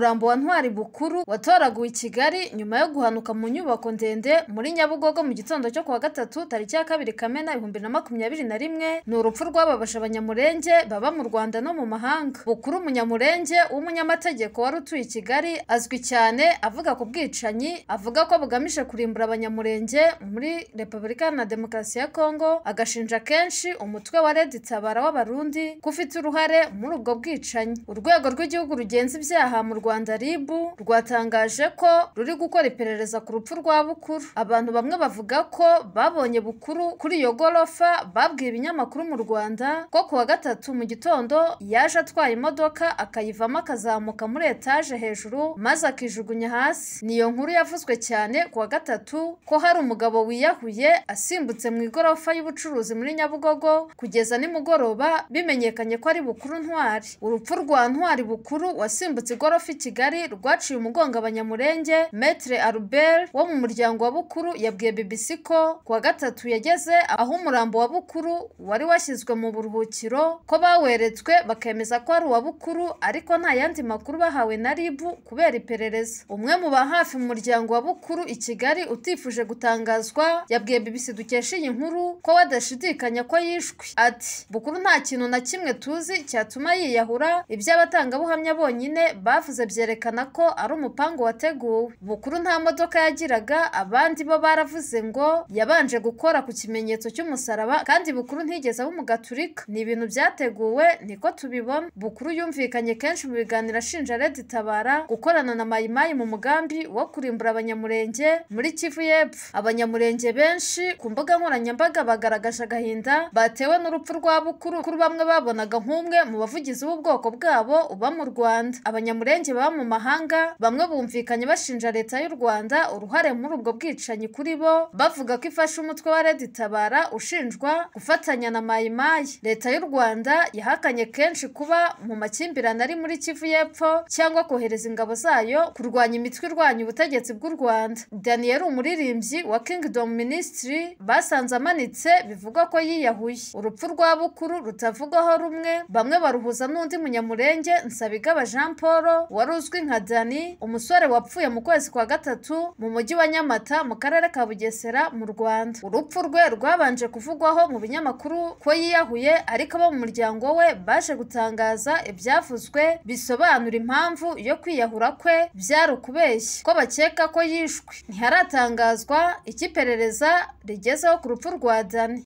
umurambo wa ntwari bukuru watoraguye i kigali nyuma yo guhanuka mu nyubako ndende muri nyabugogo mu gitondo cyo kuwa gatatu tariki ya kabiri kamena ibihumbi na makumyabiri na rimwe ni urupfu rwababasha abanyamurenge baba mu rwanda no mu mahanga bukuru umunyamurenge w'umunyamategeko wari utuye i kigali azwi cyane avuga ku bwicanyi avuga ko bugamije kurimbura abanyamurenge muri repubulika iharanira demokarasi ya kongo agashinja kenshi umutwe wa redi tabara w'abarundi ko ufite uruhare muri ubwo bwicanyi urwego rw'igihugu rugenza ibyaha mu rwanda Rwanda RIB rwatangaje ko ruri gukora iperereza ku rupfu rwa Bukuru abantu bamwe bavuga ko babonye Bukuru kuri iyo gorofa babwiye ibinyamakuru mu Rwanda ko kuwa gatatu mu gitondo yaje atwaye imodoka akayivamo akazamuka muri etaje hejuru maze akijugunya hasi niyo nkuru yavuzwe cyane kuwa gatatu ko hari umugabo wiyahuye asimbutse mu igorofa y'ubucuruzi muri Nyabugogo kugeza nimugoroba bimenyekanye ko ari Bukuru Ntwari urupfu rwa Ntwari Bukuru wasimbutse igorofa i kigali rwaciye umugongo abanyamurenge metre arubert wo mu muryango wa bukuru yabwiye bbc ko kuwa gatatu yageze aho umurambo wa bukuru wari washyizwe mu buruhukiro ko baweretswe bakemeza ko ari uwa bukuru ariko nta yandi makuru bahawe na ribu kubera iperereza umwe mu ba hafi mu muryango wa bukuru i kigali utifuje gutangazwa yabwiye bbc dukesha iyi nkuru ko badashidikanya ko yishwe ati bukuru nta kintu na kimwe tuzi cyatuma yiyahura iby'abatangabuhamya bonyine bavuze byavuze byerekana ko ari umupangu wateguwe bukuru nta modoka yagiraga abandi bo baravuze ngo yabanje gukora ku kimenyetso cy'umusaraba kandi bukuru ntigeze aba umugaturika ni ibintu byateguwe niko tubibona bukuru yumvikanye kenshi mu biganiro ashinja redi tabara gukorana na mayimayi mu mugambi wo kurimbura abanyamurenge muri kivu y'epfo abanyamurenge benshi ku mbuga nkoranyambaga bagaragaje agahinda batewe n'urupfu rwa bukuru bamwe babonaga nk'umwe mu bavugizi b'ubwoko bwabo uba mu rwanda abanyamurenge abaturage baba mu mahanga bamwe bumvikanye bashinja leta y'u rwanda uruhare muri ubwo bwicanyi kuri bo bavuga ko ifashe umutwe wa redi tabara ushinjwa gufatanya na mayimayi leta y'u rwanda yahakanye kenshi kuba mu makimbirane ari muri kivu y'epfo cyangwa kohereza ingabo zayo kurwanya imitwe irwanya ubutegetsi bw'u rwanda daniel umuririmbyi wa kingdom ministry basanze amanitse bivugwa ko yiyahuye urupfu rwa bukuru rutavugwaho rumwe bamwe baruhuza n'undi munyamurenge nsabigaba jean paul wa wari uzwi nka dani umusore wapfuye mu kwezi kwa gatatu mu mujyi wa nyamata mu karere ka bugesera mu rwanda urupfu rwe rwabanje kuvugwaho mu binyamakuru ko yiyahuye ariko abo mu muryango we baje gutangaza ibyavuzwe bisobanura impamvu yo kwiyahura kwe byari ukubeshya ko bakeka ko yishwe ntiharatangazwa icy'iperereza rigezeho ku rupfu rwa dani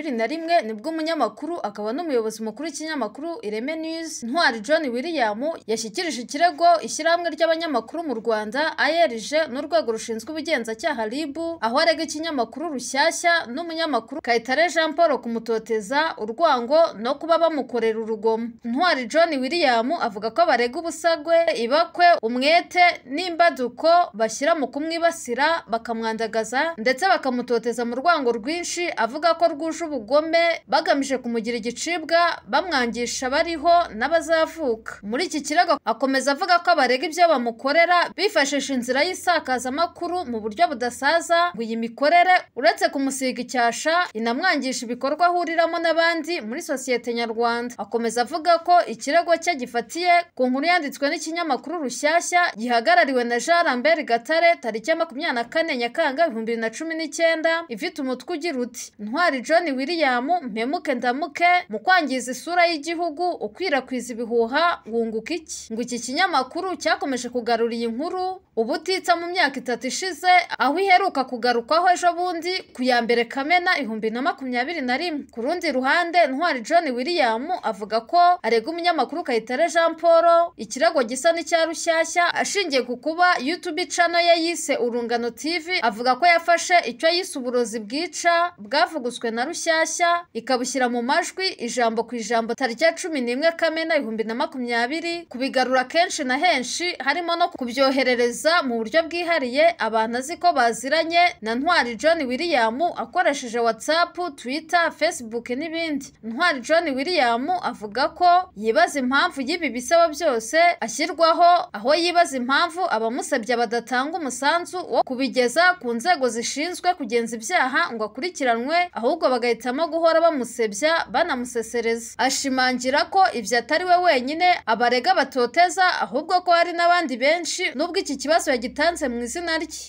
makumyabiri na rimwe nibwo umunyamakuru akaba n'umuyobozi mukuru w'ikinyamakuru ireme news ntwari john william yashyikirije ikirego ishyirahamwe ry'abanyamakuru mu rwanda ayerije n'urwego rushinzwe ubugenzacyaha ribu aho arega ikinyamakuru rushyashya n'umunyamakuru kayitare jean paul kumutoteza urwango no kuba bamukorera urugomo ntwari john william avuga ko barega ubusagwe ibakwe umwete n'imbaduko bashyira mu kumwibasira bakamwandagaza ndetse bakamutoteza mu rwango rwinshi avuga ko rwuje cy'ubugome bagamije kumugira igicibwa bamwangisha bariho n'abazavuka muri iki kirego akomeza avuga ko abarega ibyo bamukorera bifashisha inzira y'isakazamakuru mu buryo budasaza ngo iyi mikorere uretse kumusiga icyasha inamwangisha ibikorwa ahuriramo n'abandi muri sosiyete nyarwanda akomeza avuga ko ikirego cye gifatiye ku nkuru yanditswe n'ikinyamakuru rushyashya gihagarariwe na jean lambert gatare tariki ya makumyabiri na kane nyakanga ibihumbi bibiri na cumi n'icyenda ifite umutwe ugira uti ntwari john william mpemuke ndamuke mu kwangiza isura y'igihugu ukwirakwiza ibihuha wunguka iki ngo iki kinyamakuru cyakomeje kugarura iyi nkuru ubutitsa mu myaka itatu ishize aho iheruka kugarukwaho ejo bundi ku ya mbere kamena ibihumbi na makumyabiri na rimwe ku rundi ruhande ntwari john william avuga ko arega umunyamakuru kayitare jean paul ikirego gisa n'icya rushyashya ashingiye ku kuba youtube channel ye yise urungano tv avuga ko yafashe icyo yise uburozi bwica bwavuguswe na rushyashya bushyashya ikabushyira mu majwi ijambo ku ijambo tarya cumi n'imwe kamena ibihumbi na makumyabiri kubigarura kenshi na henshi harimo no kubyoherereza mu buryo bwihariye abantu azi ko baziranye na ntwari john william akoresheje whatsapp twitter facebook n'ibindi ntwari john william avuga ko yibaza impamvu y'ibi bisaba byose ashyirwaho aho yibaza impamvu abamusabye badatanga umusanzu wo kubigeza ku nzego zishinzwe kugenza ibyaha ngo akurikiranwe ahubwo baga bahitamo guhora bamusebya banamusesereza ashimangira ko ibyo atari we wenyine abarega batoteza ahubwo ko hari n'abandi benshi nubwo iki kibazo yagitanze mu izina rye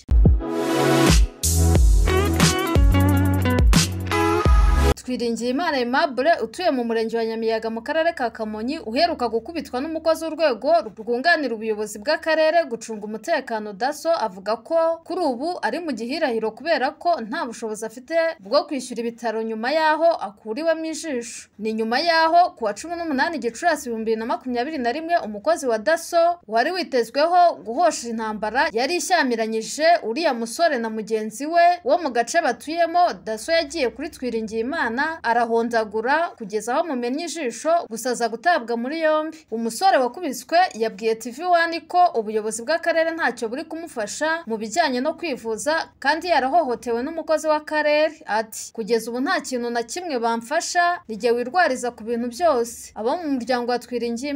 twiringiye imana Aimable utuye mu murenge wa Nyamiyaga mu karere ka Kamonyi uheruka gukubitwa n'umukozi w'urwego rwunganira ubuyobozi bw'akarere gucunga umutekano DASSO avuga ko kuri ubu ari mu gihirahiro kubera ko nta bushobozi afite bwo kwishyura ibitaro nyuma y'aho akuriwemo ijisho ni nyuma y'aho ku wa cumi n'umunani Gicurasi ibihumbi na makumyabiri na rimwe umukozi wa daso wari witezweho guhosha intambara yari ishyamiranyije uriya musore na mugenzi we wo mu gace batuyemo DASSO yagiye kuri Twiringiye Imana mwana arahondagura kugeza aho mumenye ijisho gusa aza gutabwa muri yombi umusore wakubiswe yabwiye tv wani ko ubuyobozi bw'akarere ntacyo buri kumufasha mu bijyanye no kwivuza kandi yarahohotewe n'umukozi w'akarere ati kugeza ubu nta kintu na kimwe bamfasha nige wirwariza ku bintu byose abo mu muryango wa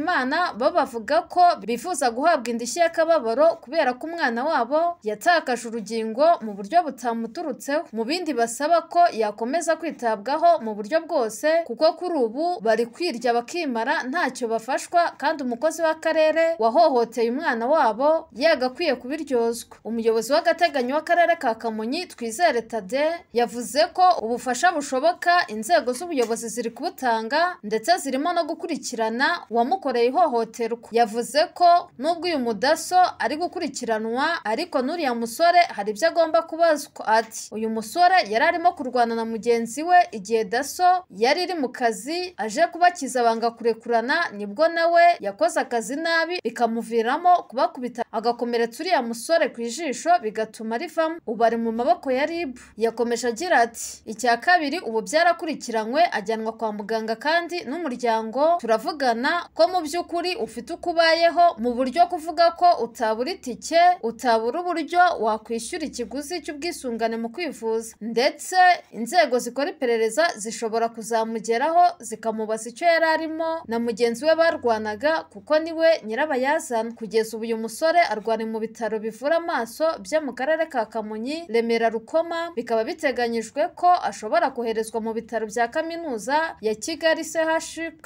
imana bo bavuga ko bifuza guhabwa indishyi y'akababaro kubera ko umwana wabo yatakaje urugingo mu buryo butamuturutseho mu bindi basaba ko yakomeza kwitabwaho kubaho mu buryo bwose kuko kuri ubu bari kwirya bakimara ntacyo bafashwa kandi umukozi w'akarere wahohoteye umwana wabo yagakwiye kubiryozwa umuyobozi w'agateganyo w'akarere ka kamonyi twizere tade yavuze ko ubufasha bushoboka inzego z'ubuyobozi ziri kubutanga ndetse zirimo no gukurikirana uwamukoreye ihohoterwa yavuze ko nubwo uyu mudaso ari gukurikiranwa ariko n'uriya musore hari ibyo agomba kubazwa ati uyu musore yari arimo kurwana na mugenzi we igihe igihe daso yari iri mu kazi aje kubakiza banga kurekurana nibwo nawe yakoze akazi nabi bikamuviramo kubakubita agakomeretsa uriya musore ku ijisho bigatuma arivamo ubu ari mu maboko ya rib yakomeje agira ati icya kabiri ubu byarakurikiranywe ajyanwa kwa muganga kandi n'umuryango turavugana ko mu by'ukuri ufite uko ubayeho mu buryo kuvuga ko utabura itike utabura uburyo wakwishyura ikiguzi cy'ubwisungane mu kwivuza ndetse inzego zikora iperereza zishobora kuzamugeraho zikamubaza icyo yari arimo na mugenzi we barwanaga kuko niwe nyirabayazana kugeza ubu uyu musore arwari mu bitaro bivura amaso byo mu karere ka kamonyi remera rukoma bikaba biteganyijwe ko ashobora koherezwa mu bitaro bya kaminuza ya kigali chk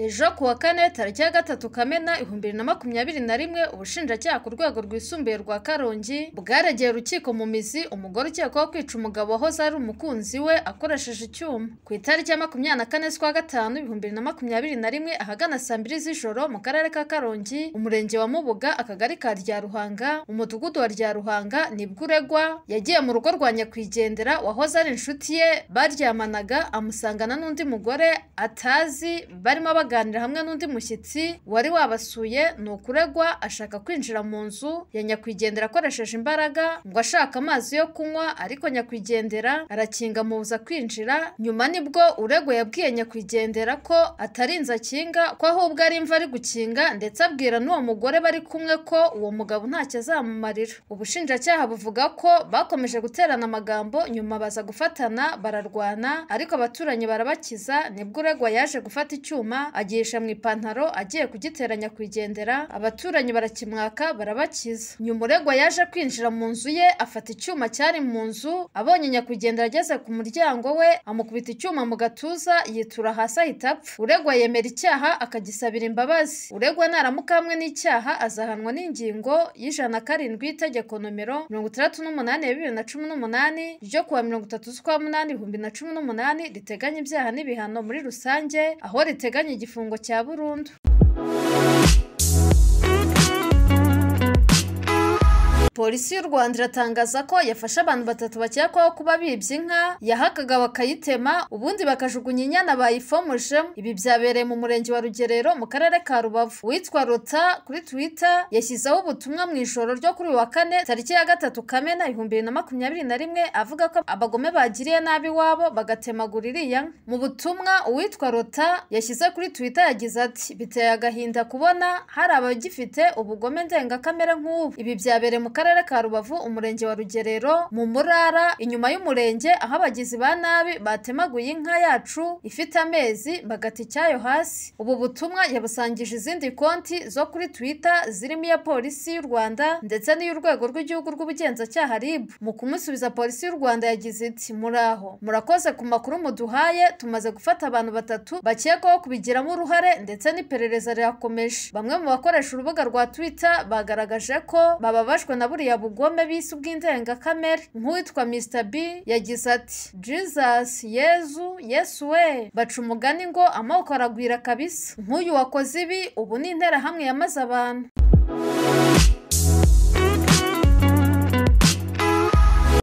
ejo ku wa kane tariki ya gatatu kamena ibihumbi bibiri na makumyabiri na rimwe ubushinjacyaha ku rwego rwisumbuye rwa karongi bwaregeye urukiko mu mizi umugore ukekwaho kwica umugabo wahoze ari umukunzi we akoresheje icyuma ku itariki ya makumyabiri na kane z'ukwa gatanu ibihumbi bibiri na makumyabiri na rimwe ahagana saa mbiri z'ijoro mu karere ka karongi umurenge wa mubuga akagari ka Ruhanga umudugudu wa ryaruhanga nibwo uregwa yagiye mu rugo rwa nyakwigendera wahoze ari inshuti ye baryamanaga amusangana n'undi mugore atazi barimo abaga baganira hamwe n'undi mushyitsi wari wabasuye ni ukuregwa ashaka kwinjira mu nzu ya nyakwigendera akoresheje imbaraga ngo ashaka amazi yo kunywa ariko nyakwigendera arakinga mubuza kwinjira nyuma nibwo uregwa yabwiye nyakwigendera ko atarinze akinga ko ahubwo ari imva ari gukinga ndetse abwira n'uwo mugore bari kumwe ko uwo mugabo ntacyo azamumarira ubushinjacyaha buvuga ko bakomeje guterana amagambo nyuma baza gufatana bararwana ariko abaturanyi barabakiza nibwo uregwa yaje gufata icyuma agihisha mu ipantaro agiye kugiteranya kuyigendera abaturanyi barakimwaka barabakiza nyuma uregwa yaje kwinjira mu nzu ye afata icyuma cyari mu nzu abonye nyakwigendera ageze ku muryango we amukubita icyuma mu gatuza yitura hasi ahita apfa uregwa yemera icyaha akagisabira imbabazi uregwa naramukamwe n'icyaha azahanwa n'ingingo y'ijana na karindwi y'itegeko nomero mirongo itandatu n'umunani ya bibiri na cumi n'umunani ryo kuwa mirongo itatu z'ukwa munani ibihumbi na cumi n'umunani riteganya ibyaha n'ibihano muri rusange aho riteganya igifu igifungo cya burundu polisi y'u rwanda iratangaza ko yafashe abantu batatu bakekwaho kuba bibye inka yahakaga bakayitema ubundi bakajugunya inyana bayifomojemo ibi byabereye mu murenge wa rugerero mu karere ka rubavu uwitwa rota kuri twitter yashyizeho ubutumwa mu ijoro ryo kuri uyu wa kane tariki ya gatatu kamena ibihumbi bibiri na makumyabiri na rimwe avuga ko abagome bagiriye nabi iwabo bagatemagura iriya mu butumwa uwitwa rota yashyize kuri twitter yagize ati biteye agahinda kubona hari abagifite ubugome ndengakamere nk'ubu ibi byabereye mu karere karere ka rubavu umurenge wa rugerero mu murara inyuma y'umurenge aho abagizi ba nabi batemaguye inka yacu ifite amezi bagata icyayo hasi ubu butumwa yabusangije izindi konti zo kuri twitter zirimo iya polisi y'u rwanda ndetse n'iy'urwego rw'igihugu rw'ubugenzacyaha rib mu kumusubiza polisi y'u rwanda yagize iti muraho murakoze ku makuru muduhaye tumaze gufata abantu batatu bakekwaho kubigiramo uruhare ndetse n'iperereza rirakomeje bamwe mu bakoresha urubuga rwa twitter bagaragaje ko bababajwe na buriya bugome bise ubw'indengakamere nk'uwitwa mr b yagize ati jesus yezu yesu we baca umugani ngo amoko aragwira kabisa nk'uyu wakoze ibi ubu ni interahamwe yamaze abantu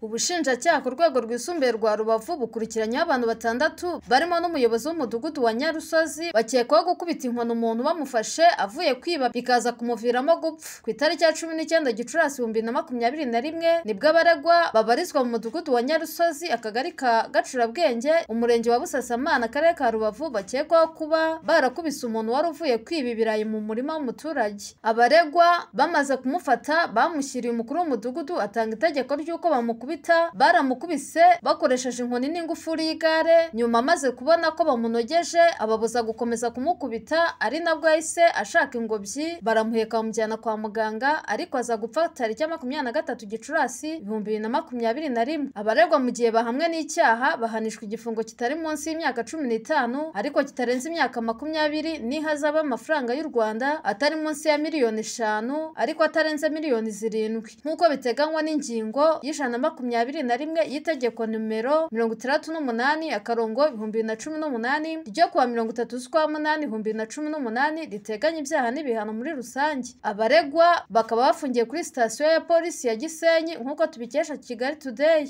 ubushinjacyaha ku rwego rwisumbuye rwa rubavu bukurikiranyeho abantu batandatu barimo n'umuyobozi w'umudugudu wa nyarusozi bakekwaho gukubita inkoni umuntu bamufashe avuye kwiba bikaza kumuviramo gupfa ku itariki ya cumi n'icyenda gicurasi ibihumbi na makumyabiri na rimwe nibwo abaregwa babarizwa mu mudugudu wa nyarusozi akagari ka gacurabwenge umurenge wa busasamana akarere ka rubavu bakekwaho kuba barakubise umuntu wari uvuye kwiba ibirayi mu murima w'umuturage abaregwa bamaze kumufata bamushyiriye umukuru w'umudugudu atanga itegeko ry'uko bamukuba kumukubita baramukubise bakoresheje inkoni n'ingufuri y'igare nyuma amaze kubona ko bamunogeje ababuza gukomeza kumukubita ari nabwo yahise ashaka ingobyi baramuheka bamujyana kwa muganga ariko aza gupfa tariki ya makumyabiri na gatatu gicurasi ibihumbi bibiri na makumyabiri na rimwe abaregwa mu gihe bahamwe n'icyaha bahanishwa igifungo kitari munsi y'imyaka cumi n'itanu ariko kitarenze imyaka makumyabiri n'ihazaba amafaranga y'u rwanda atari munsi ya miliyoni eshanu ariko atarenze miliyoni zirindwi nk'uko biteganywa n'ingingo y'ijana na makumyabiri makumyabiri na rimwe y'itegeko nimero mirongo itandatu n'umunani akarongo ibihumbi na cumi n'umunani ryo kuwa mirongo itatu z'ukwa munani ibihumbi na cumi n'umunani riteganya ibyaha n'ibihano muri rusange abaregwa bakaba bafungiye kuri sitasiyo ya polisi ya gisenyi nk'uko tubikesha kigali tudeyi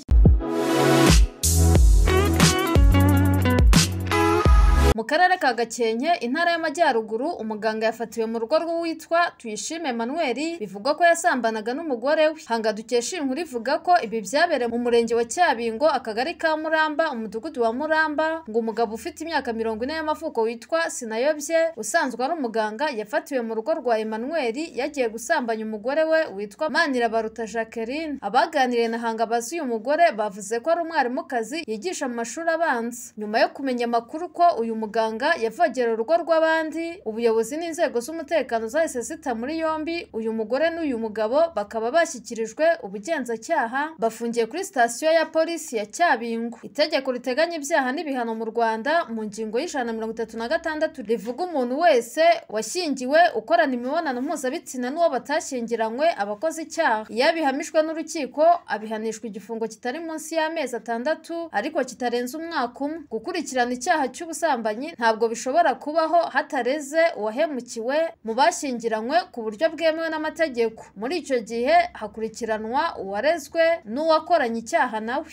mu karere ka gakenke intara y'amajyaruguru umuganga yafatiwe mu rugo rw'uwitwa tuyishime manuel bivugwa ko yasambanaga n'umugore we hanga dukesha inkuru ivuga ko ibi byabereye mu murenge wa cyabingo akagari ka muramba umudugudu wa muramba ngo umugabo ufite imyaka mirongo ine y'amavuko witwa sinayobye usanzwe ari umuganga yafatiwe mu rugo rwa emmanuel yagiye gusambanya umugore we witwa Manira manirabaruta jacqueline abaganiriye na hanga bazi uyu mugore bavuze ko ari umwarimu kazi yigisha mu mashuri abanza nyuma yo kumenya amakuru ko uyu mugabo muganga yavogera urugo rw'abandi ubuyobozi n'inzego z'umutekano zahise zita muri yombi uyu mugore n'uyu mugabo bakaba bashyikirijwe ubugenzacyaha bafungiye kuri sitasiyo ya polisi ya cyabingwe itegeko riteganya ibyaha n'ibihano mu rwanda mu ngingo y'ijana mirongo itatu na gatandatu rivuga umuntu wese washyingiwe ukorana imibonano mpuzabitsina n'uwo batashyingiranywe abakoze icyaha iyo abihamijwe n'urukiko abihanishwa igifungo kitari munsi y'amezi atandatu ariko kitarenze umwaka umwe gukurikirana icyaha cy'ubusambanyi batandukanye ntabwo bishobora kubaho hatareze uwahemukiwe mu bashyingiranywe ku buryo bwemewe n'amategeko muri icyo gihe hakurikiranwa uwarezwe n'uwakoranye icyaha nawe